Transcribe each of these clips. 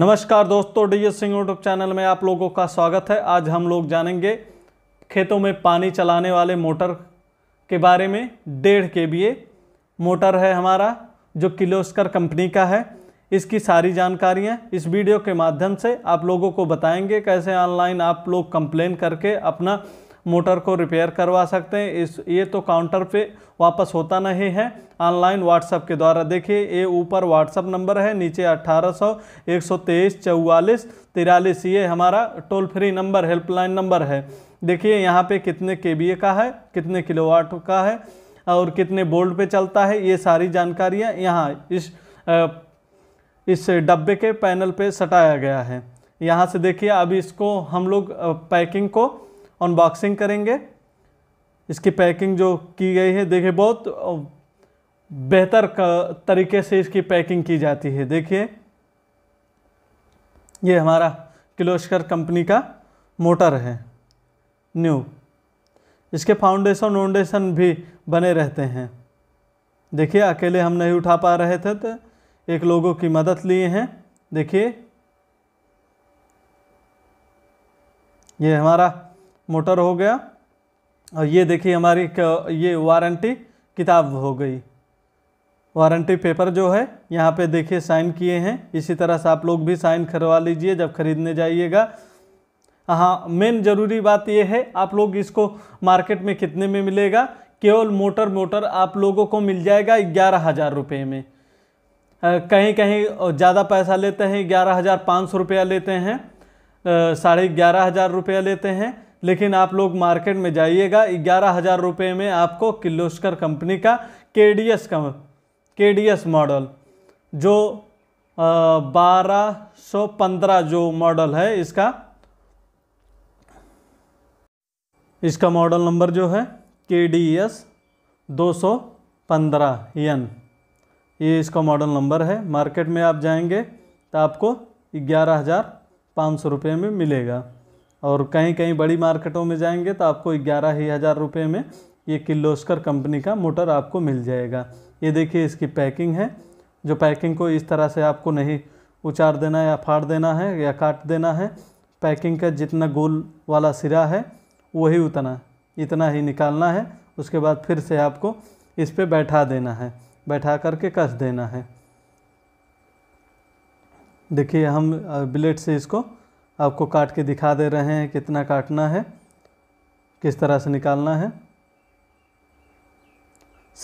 नमस्कार दोस्तों D S Singh YouTube channel में आप लोगों का स्वागत है आज हम लोग जानेंगे खेतों में पानी चलाने वाले मोटर के बारे में डेढ़ के बी मोटर है हमारा जो किलोस्कर कंपनी का है इसकी सारी जानकारियाँ इस वीडियो के माध्यम से आप लोगों को बताएंगे कैसे ऑनलाइन आप लोग कंप्लेन करके अपना मोटर को रिपेयर करवा सकते हैं इस ये तो काउंटर पे वापस होता नहीं है ऑनलाइन व्हाट्सअप के द्वारा देखिए ये ऊपर व्हाट्सएप नंबर है नीचे अट्ठारह सौ एक सौ तेईस चौवालीस तिरालीस ये हमारा toll free number helpline number है देखिए यहाँ पे कितने के का है कितने किलोवाट का है और कितने बोल्ट पे चलता है ये सारी जानकारियाँ यहाँ इस इस डब्बे के पैनल पे सटाया गया है यहाँ से देखिए अब इसको हम लोग पैकिंग को अनबॉक्सिंग करेंगे इसकी पैकिंग जो की गई है देखिए बहुत बेहतर तरीके से इसकी पैकिंग की जाती है देखिए ये हमारा किलोस्कर कंपनी का मोटर है न्यू इसके फाउंडेशन वाउंडेशन भी बने रहते हैं देखिए अकेले हम नहीं उठा पा रहे थे तो एक लोगों की मदद लिए हैं देखिए ये हमारा मोटर हो गया और ये देखिए हमारी ये वारंटी किताब हो गई वारंटी पेपर जो है यहाँ पे देखिए साइन किए हैं इसी तरह से आप लोग भी साइन करवा लीजिए जब खरीदने जाइएगा हाँ मेन ज़रूरी बात यह है आप लोग इसको मार्केट में कितने में मिलेगा केवल मोटर मोटर आप लोगों को मिल जाएगा ग्यारह हज़ार रुपये में कहीं कहीं ज़्यादा पैसा लेते हैं ग्यारह हज़ार पाँच सौ रुपया लेते हैं साढ़े ग्यारह हज़ार रुपया लेते हैं लेकिन आप लोग मार्केट में जाइएगा ग्यारह हज़ार रुपये में आपको किलोस्कर कंपनी का के डी एस का के डी एस मॉडल जो बारह सौ पंद्रह जो मॉडल है इसका इसका मॉडल नंबर जो है के डी एस दो सौ पंद्रह एन ये इसका मॉडल नंबर है मार्केट में आप जाएंगे तो आपको ग्यारह हज़ार पाँच सौ रुपये में मिलेगा और कहीं कहीं बड़ी मार्केटों में जाएंगे तो आपको ग्यारह ही हज़ार रुपये में ये किलोस्कर कंपनी का मोटर आपको मिल जाएगा ये देखिए इसकी पैकिंग है जो पैकिंग को इस तरह से आपको नहीं उचार देना या फाड़ देना है या काट देना है पैकिंग का जितना गोल वाला सिरा है वही उतना इतना ही निकालना है उसके बाद फिर से आपको इस पर बैठा देना है बैठा करके कस देना है देखिए हम ब्लेड से इसको आपको काट के दिखा दे रहे हैं कितना काटना है किस तरह से निकालना है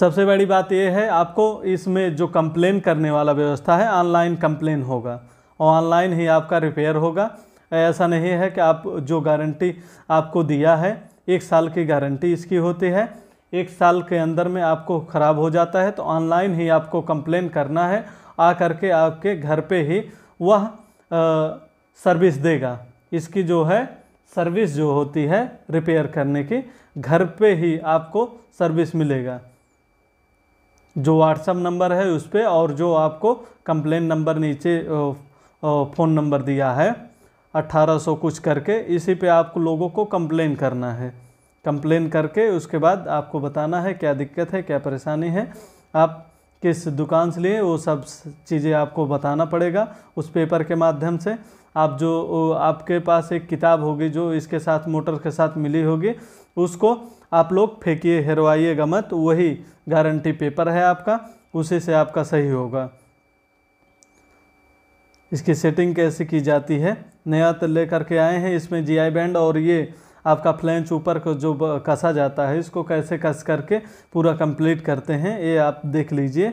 सबसे बड़ी बात यह है आपको इसमें जो कंप्लेन करने वाला व्यवस्था है ऑनलाइन कंप्लेन होगा और ऑनलाइन ही आपका रिपेयर होगा ऐसा नहीं है कि आप जो गारंटी आपको दिया है एक साल की गारंटी इसकी होती है एक साल के अंदर में आपको ख़राब हो जाता है तो ऑनलाइन ही आपको कंप्लेन करना है आ करके आपके घर पे ही वह सर्विस देगा इसकी जो है सर्विस जो होती है रिपेयर करने की घर पे ही आपको सर्विस मिलेगा जो व्हाट्सअप नंबर है उस पर और जो आपको कंप्लेन नंबर नीचे फ़ोन नंबर दिया है 1800 कुछ करके इसी पे आप लोगों को कंप्लेन करना है कंप्लेन करके उसके बाद आपको बताना है क्या दिक्कत है क्या परेशानी है आप किस दुकान से लिए वो सब चीज़ें आपको बताना पड़ेगा उस पेपर के माध्यम से आप जो आपके पास एक किताब होगी जो इसके साथ मोटर के साथ मिली होगी उसको आप लोग फेंकिए हेरवाइएगा मत वही गारंटी पेपर है आपका उसी से आपका सही होगा इसकी सेटिंग कैसे की जाती है नया तो ले करके आए हैं इसमें जीआई बैंड और ये आपका फ्लेंच ऊपर को जो कसा जाता है इसको कैसे कस करके पूरा कंप्लीट करते हैं ये आप देख लीजिए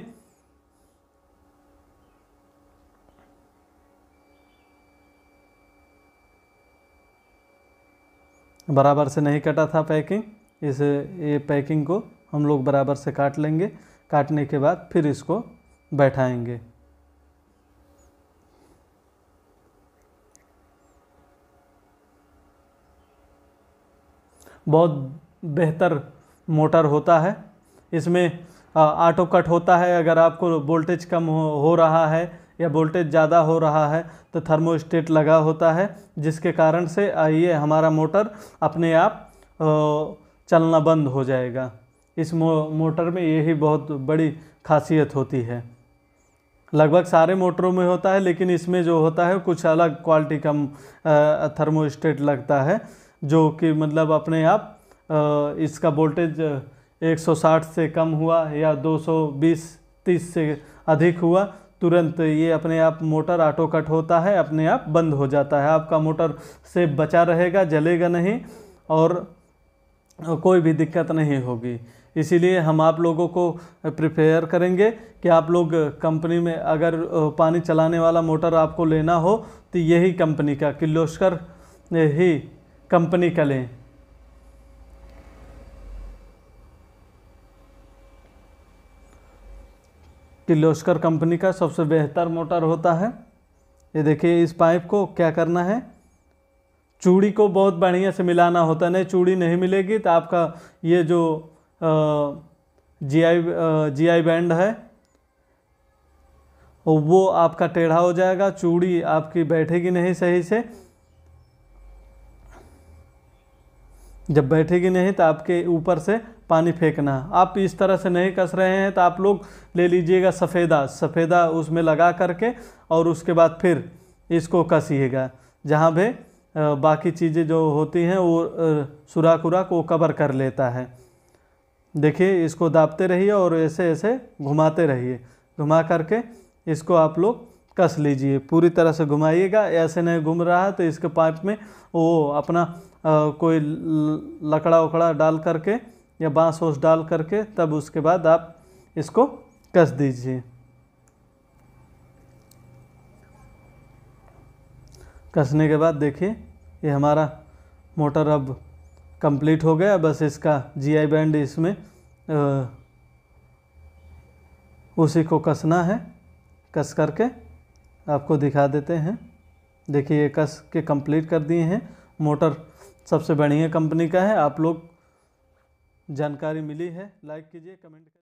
बराबर से नहीं कटा था पैकिंग इस ये पैकिंग को हम लोग बराबर से काट लेंगे काटने के बाद फिर इसको बैठाएंगे बहुत बेहतर मोटर होता है इसमें ऑटो कट होता है अगर आपको वोल्टेज कम हो, हो रहा है या वोल्टेज ज़्यादा हो रहा है तो थर्मोस्टेट लगा होता है जिसके कारण से ये हमारा मोटर अपने आप चलना बंद हो जाएगा इस मो, मोटर में यही बहुत बड़ी खासियत होती है लगभग सारे मोटरों में होता है लेकिन इसमें जो होता है कुछ अलग क्वालिटी का थर्मोस्टेट लगता है जो कि मतलब अपने आप आ, इसका वोल्टेज 160 से कम हुआ या 220 30 से अधिक हुआ तुरंत ये अपने आप मोटर ऑटो कट होता है अपने आप बंद हो जाता है आपका मोटर से बचा रहेगा जलेगा नहीं और कोई भी दिक्कत नहीं होगी इसीलिए हम आप लोगों को प्रिपेयर करेंगे कि आप लोग कंपनी में अगर पानी चलाने वाला मोटर आपको लेना हो तो यही कंपनी का किलोस्कर ही कंपनी का लें कि कंपनी का सबसे बेहतर मोटर होता है ये देखिए इस पाइप को क्या करना है चूड़ी को बहुत बढ़िया से मिलाना होता है नहीं चूड़ी नहीं मिलेगी तो आपका ये जो जी आई जी आई बैंड है वो आपका टेढ़ा हो जाएगा चूड़ी आपकी बैठेगी नहीं सही से जब बैठेगी नहीं तो आपके ऊपर से पानी फेंकना आप इस तरह से नहीं कस रहे हैं तो आप लोग ले लीजिएगा सफ़ेदा सफ़ेदा उसमें लगा करके और उसके बाद फिर इसको कसिएगा जहाँ भी बाकी चीज़ें जो होती हैं वो सुराख उराख वो कवर कर लेता है देखिए इसको दाबते रहिए और ऐसे ऐसे घुमाते रहिए घुमा करके इसको आप लोग कस लीजिए पूरी तरह से घुमाइएगा ऐसे नहीं घूम रहा है तो इसके पाइप में वो अपना कोई लकड़ा उकड़ा डाल करके या बाँस वोस डाल करके तब उसके बाद आप इसको कस दीजिए कसने के बाद देखिए ये हमारा मोटर अब कंप्लीट हो गया बस इसका जीआई बैंड इसमें उसी को कसना है कस करके आपको दिखा देते हैं देखिए ये कस के कंप्लीट कर दिए हैं मोटर सबसे बढ़िया कंपनी का है आप लोग जानकारी मिली है लाइक कीजिए कमेंट